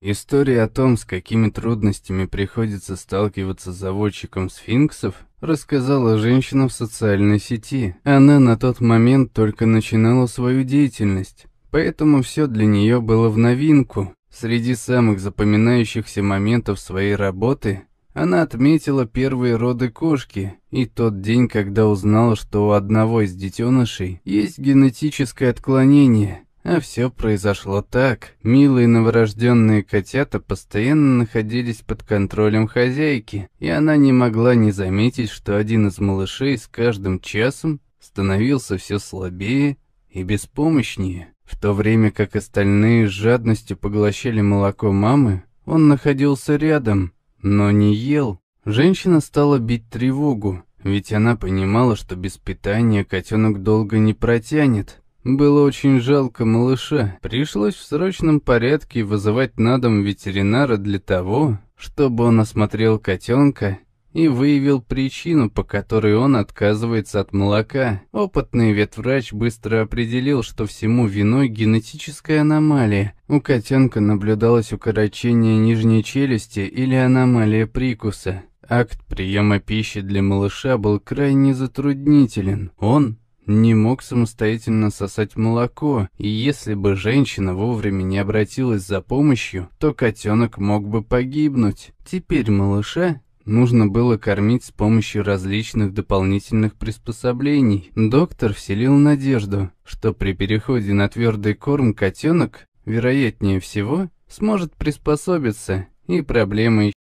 История о том, с какими трудностями приходится сталкиваться заводчиком сфинксов, рассказала женщина в социальной сети. Она на тот момент только начинала свою деятельность, поэтому все для нее было в новинку. Среди самых запоминающихся моментов своей работы она отметила первые роды кошки и тот день, когда узнала, что у одного из детенышей есть генетическое отклонение – а все произошло так. Милые новорожденные котята постоянно находились под контролем хозяйки, и она не могла не заметить, что один из малышей с каждым часом становился все слабее и беспомощнее. В то время как остальные с жадностью поглощали молоко мамы, он находился рядом, но не ел. Женщина стала бить тревогу, ведь она понимала, что без питания котенок долго не протянет. Было очень жалко малыша. Пришлось в срочном порядке вызывать на дом ветеринара для того, чтобы он осмотрел котенка и выявил причину, по которой он отказывается от молока. Опытный ветврач быстро определил, что всему виной генетическая аномалия. У котенка наблюдалось укорочение нижней челюсти или аномалия прикуса. Акт приема пищи для малыша был крайне затруднителен. Он не мог самостоятельно сосать молоко, и если бы женщина вовремя не обратилась за помощью, то котенок мог бы погибнуть. Теперь малыша нужно было кормить с помощью различных дополнительных приспособлений. Доктор вселил надежду, что при переходе на твердый корм котенок, вероятнее всего, сможет приспособиться, и проблемы.